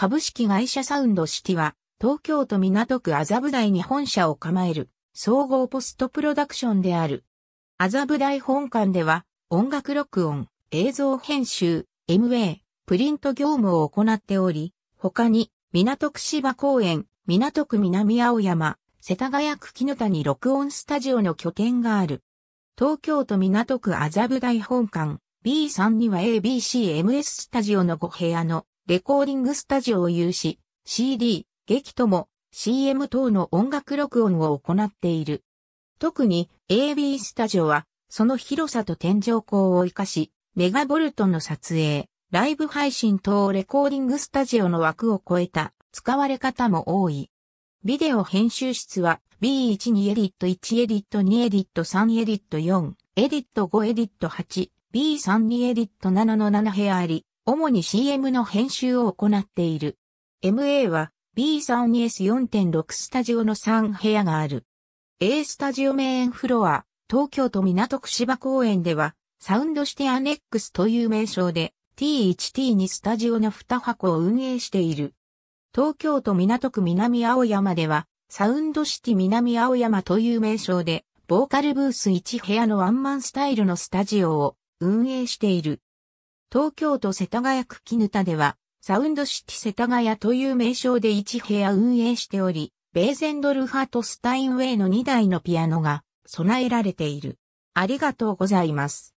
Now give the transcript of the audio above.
株式会社サウンドシティは、東京都港区麻布台に本社を構える、総合ポストプロダクションである。麻布台本館では、音楽録音、映像編集、MA、プリント業務を行っており、他に、港区芝公園、港区南青山、世田谷区木の谷録音スタジオの拠点がある。東京都港区麻布台本館、B3 には ABCMS スタジオの5部屋のレコーディングスタジオを有し、CD、劇とも CM 等の音楽録音を行っている。特に AB スタジオはその広さと天井高を活かし、メガボルトの撮影、ライブ配信等レコーディングスタジオの枠を超えた使われ方も多い。ビデオ編集室は B1 にエディット1エディット2エディット3エディット4エディット5エディット8 B32 エディット7の7部屋あり、主に CM の編集を行っている。MA は B32S4.6 スタジオの3部屋がある。A スタジオメインフロア、東京都港区芝公園では、サウンドシティアネックスという名称で、T1T2 スタジオの2箱を運営している。東京都港区南青山では、サウンドシティ南青山という名称で、ボーカルブース1部屋のワンマンスタイルのスタジオを運営している。東京都世田谷区絹田では、サウンドシティ世田谷という名称で1部屋運営しており、ベーゼンドルハート・スタインウェイの2台のピアノが備えられている。ありがとうございます。